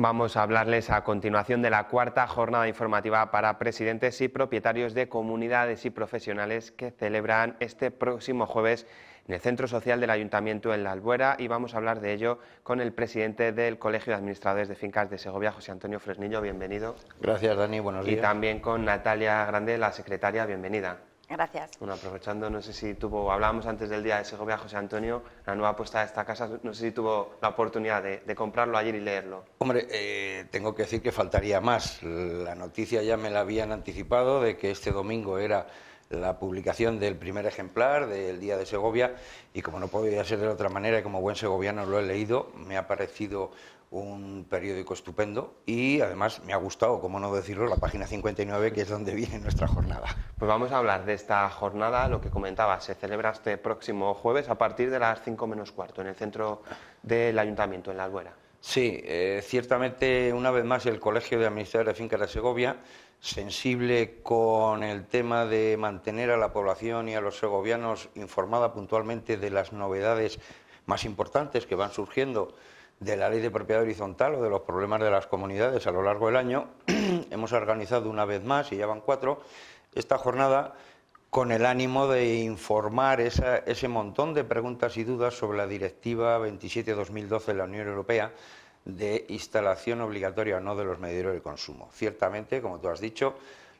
Vamos a hablarles a continuación de la cuarta jornada informativa para presidentes y propietarios de comunidades y profesionales que celebran este próximo jueves en el Centro Social del Ayuntamiento en La Albuera y vamos a hablar de ello con el presidente del Colegio de Administradores de Fincas de Segovia, José Antonio Fresnillo. Bienvenido. Gracias, Dani. Buenos días. Y también con Natalia Grande, la secretaria. Bienvenida. Gracias. Bueno, aprovechando, no sé si tuvo, hablábamos antes del día de Segovia, José Antonio, la nueva apuesta de esta casa, no sé si tuvo la oportunidad de, comprarlo ayer y leerlo. Hombre, eh, tengo que decir que faltaría más. La noticia ya me la habían anticipado de que este domingo era la publicación del primer ejemplar del Día de Segovia y como no podía ser de otra manera y como buen segoviano lo he leído, me ha parecido un periódico estupendo y además me ha gustado, como no decirlo, la página 59 que es donde viene nuestra jornada. Pues vamos a hablar de esta jornada, lo que comentaba, se celebra este próximo jueves a partir de las 5 menos cuarto en el centro del ayuntamiento, en la Albuera. Sí, eh, ciertamente una vez más el Colegio de Administradores de Finca de Segovia sensible con el tema de mantener a la población y a los segovianos informada puntualmente de las novedades más importantes que van surgiendo de la ley de propiedad horizontal o de los problemas de las comunidades a lo largo del año, hemos organizado una vez más, y ya van cuatro, esta jornada con el ánimo de informar ese montón de preguntas y dudas sobre la Directiva 27-2012 de la Unión Europea de instalación obligatoria o no de los medidores de consumo. Ciertamente, como tú has dicho,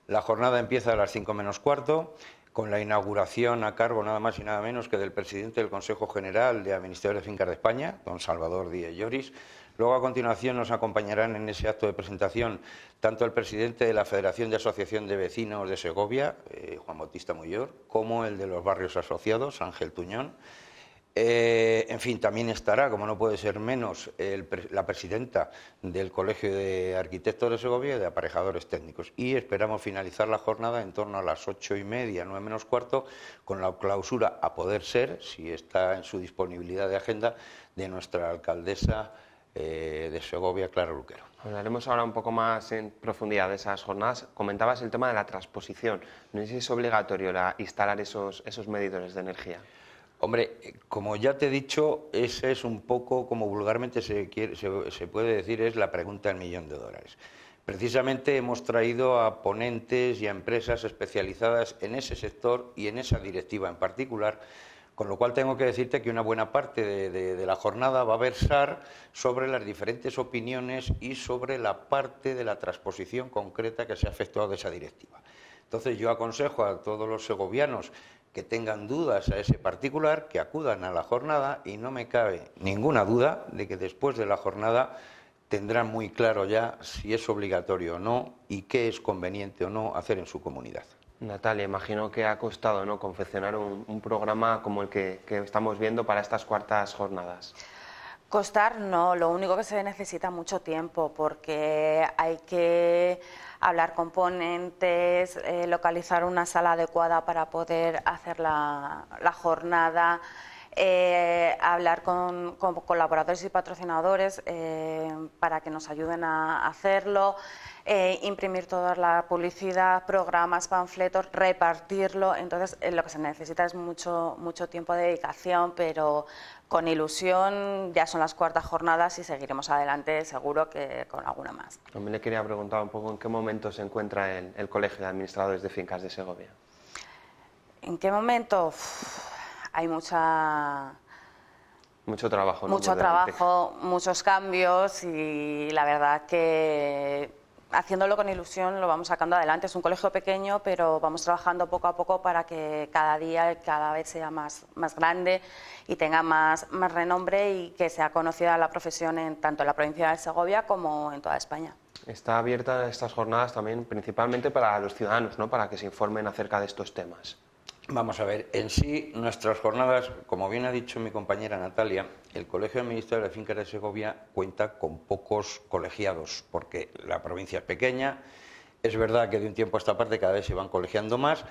la jornada empieza a las cinco menos cuarto con la inauguración a cargo nada más y nada menos que del presidente del Consejo General de Administradores de Fincas de España, don Salvador Díez Lloris. Luego, a continuación, nos acompañarán en ese acto de presentación tanto el presidente de la Federación de Asociación de Vecinos de Segovia, eh, Juan Bautista Muyor, como el de los barrios asociados, Ángel Tuñón eh, en fin, también estará, como no puede ser menos, la presidenta del Colegio de Arquitectos de Segovia y de Aparejadores Técnicos. Y esperamos finalizar la jornada en torno a las ocho y media, nueve menos cuarto, con la clausura, a poder ser, si está en su disponibilidad de agenda, de nuestra alcaldesa eh, de Segovia, Clara Luquero. Pues hablaremos ahora un poco más en profundidad de esas jornadas. Comentabas el tema de la transposición. ¿No es obligatorio instalar esos medidores de energía? Hombre, eh, como ya te he dicho, ese es un poco, como vulgarmente se, puede decir, es la pregunta del millón de dólares. Precisamente hemos traído a ponentes y a empresas especializadas en ese sector y en esa directiva en particular, con lo cual tengo que decirte que una buena parte de, de, la jornada va a versar sobre las diferentes opiniones y sobre la parte de la transposición concreta que se ha efectuado de esa directiva. Entonces yo aconsejo a todos los segovianos que tengan dudas a ese particular, que acudan a la jornada y no me cabe ninguna duda de que después de la jornada tendrán muy claro ya si es obligatorio o no y qué es conveniente o no hacer en su comunidad. Natalia, imagino que ha costado ¿no? confeccionar un, programa como el que estamos viendo para estas cuartas jornadas. Costar no, lo único que se necesita mucho tiempo porque hay que hablar con ponentes, eh, localizar una sala adecuada para poder hacer la, la jornada. Eh, hablar con, colaboradores y patrocinadores eh, para que nos ayuden a hacerlo, eh, imprimir toda la publicidad, programas, panfletos, repartirlo. Entonces, lo que se necesita es mucho, mucho tiempo de dedicación, pero con ilusión ya son las cuartas jornadas y seguiremos adelante seguro que con alguna más. También le quería preguntar un poco en qué momento se encuentra el, Colegio de Administradores de Fincas de Segovia. ¿En qué momento? hay mucha... Mucho trabajo. Mucho trabajo, muchos cambios y la verdad que haciéndolo con ilusión lo vamos sacando adelante. Es un colegio pequeño, pero vamos trabajando poco a poco para que cada día, cada vez sea más, más grande y tenga más, renombre y que sea conocida la profesión en, tanto en la provincia de Segovia como en toda España. Está abierta estas jornadas también principalmente para los ciudadanos, ¿no? para que se informen acerca de estos temas. Vamos a ver, en sí nuestras jornadas, como bien ha dicho mi compañera Natalia, el Colegio de Ministros de la Finca de Segovia cuenta con pocos colegiados, porque la provincia es pequeña, es verdad que de un tiempo a esta parte cada vez se van colegiando más,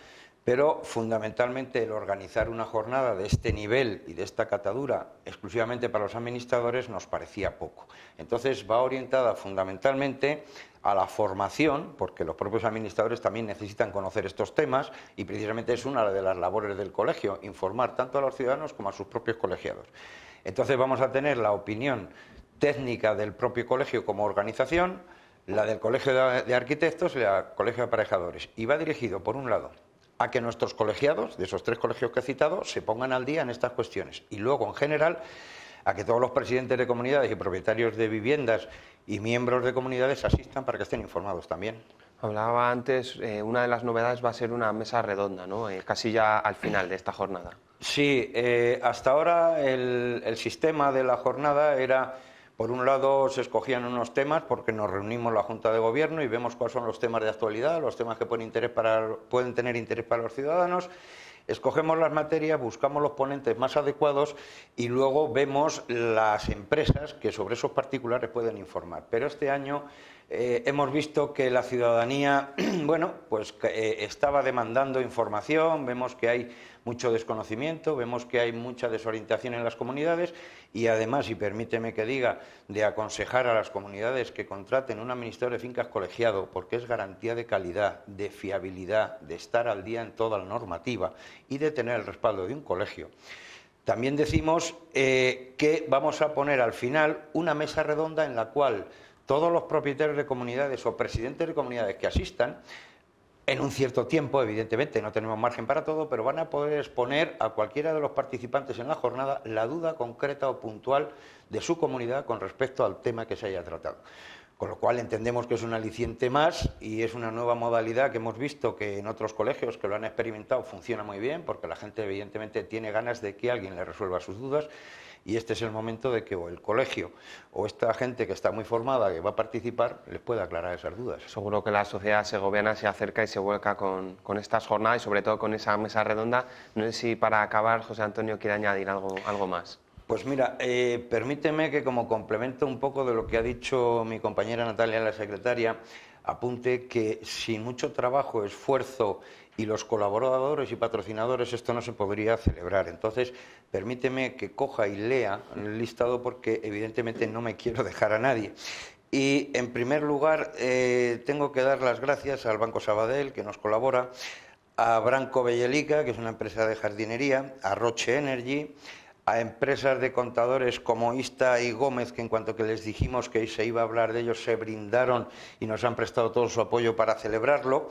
pero fundamentalmente el organizar una jornada de este nivel y de esta catadura exclusivamente para los administradores nos parecía poco. Entonces va orientada fundamentalmente a la formación, porque los propios administradores también necesitan conocer estos temas y precisamente es una de las labores del colegio, informar tanto a los ciudadanos como a sus propios colegiados. Entonces vamos a tener la opinión técnica del propio colegio como organización, la del Colegio de Arquitectos y la Colegio de Aparejadores. Y va dirigido, por un lado, a que nuestros colegiados, de esos tres colegios que he citado, se pongan al día en estas cuestiones. Y luego, en general, a que todos los presidentes de comunidades y propietarios de viviendas y miembros de comunidades asistan para que estén informados también. Hablaba antes, eh, una de las novedades va a ser una mesa redonda, ¿no? Eh, casi ya al final de esta jornada. Sí, eh, hasta ahora el sistema de la jornada era por un lado, se escogían unos temas porque nos reunimos la Junta de Gobierno y vemos cuáles son los temas de actualidad, los temas que pueden, tener interés para los ciudadanos escogemos las materias, buscamos los ponentes más adecuados y luego vemos las empresas que sobre esos particulares pueden informar. Pero este año eh, hemos visto que la ciudadanía, bueno, pues eh, estaba demandando información, vemos que hay mucho desconocimiento, vemos que hay mucha desorientación en las comunidades y además, y permíteme que diga, de aconsejar a las comunidades que contraten un administrador de fincas colegiado, porque es garantía de calidad, de fiabilidad, de estar al día en toda la normativa y de tener el respaldo de un colegio. También decimos eh, que vamos a poner al final una mesa redonda en la cual todos los propietarios de comunidades o presidentes de comunidades que asistan en un cierto tiempo, evidentemente, no tenemos margen para todo, pero van a poder exponer a cualquiera de los participantes en la jornada la duda concreta o puntual de su comunidad con respecto al tema que se haya tratado. Con lo cual entendemos que es un aliciente más y es una nueva modalidad que hemos visto que en otros colegios que lo han experimentado funciona muy bien porque la gente evidentemente tiene ganas de que alguien le resuelva sus dudas y este es el momento de que o el colegio o esta gente que está muy formada, que va a participar, les pueda aclarar esas dudas. Seguro que la sociedad se gobierna, se acerca y se vuelca con, estas jornadas y sobre todo con esa mesa redonda. No sé si para acabar José Antonio quiere añadir algo más. Pues mira, eh, permíteme que como complemento un poco de lo que ha dicho mi compañera Natalia, la secretaria, apunte que sin mucho trabajo, esfuerzo y los colaboradores y patrocinadores esto no se podría celebrar. Entonces, permíteme que coja y lea el listado porque evidentemente no me quiero dejar a nadie. Y en primer lugar, eh, tengo que dar las gracias al Banco Sabadell, que nos colabora, a Branco Bellelica, que es una empresa de jardinería, a Roche Energy, a empresas de contadores como Ista y Gómez, que en cuanto que les dijimos que se iba a hablar de ellos, se brindaron y nos han prestado todo su apoyo para celebrarlo,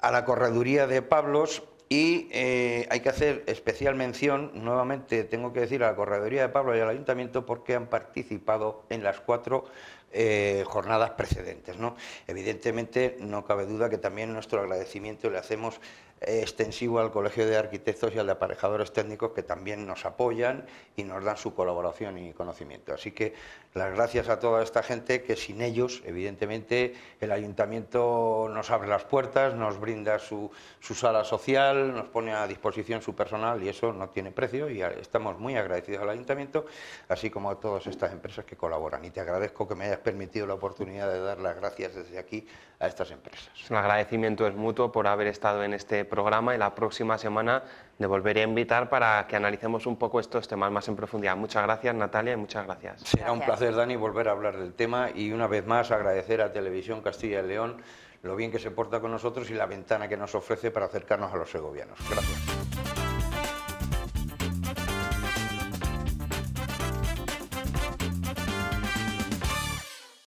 a la correduría de Pablos y eh, hay que hacer especial mención, nuevamente tengo que decir, a la correduría de Pablo y al ayuntamiento porque han participado en las cuatro eh, jornadas precedentes. ¿no? Evidentemente, no cabe duda que también nuestro agradecimiento le hacemos eh, extensivo al Colegio de Arquitectos y al de Aparejadores Técnicos que también nos apoyan y nos dan su colaboración y conocimiento. Así que las gracias a toda esta gente que sin ellos, evidentemente, el ayuntamiento nos abre las puertas, nos brinda su, su sala social, nos pone a disposición su personal y eso no tiene precio y estamos muy agradecidos al ayuntamiento, así como a todas estas empresas que colaboran. Y te agradezco que me hayas permitido la oportunidad de dar las gracias desde aquí a estas empresas. Un agradecimiento es mutuo por haber estado en este programa y la próxima semana te volveré a invitar para que analicemos un poco estos temas más en profundidad. Muchas gracias, Natalia, y muchas gracias. Será un placer, Dani, volver a hablar del tema y una vez más agradecer a Televisión Castilla y León lo bien que se porta con nosotros y la ventana que nos ofrece para acercarnos a los segovianos. Gracias.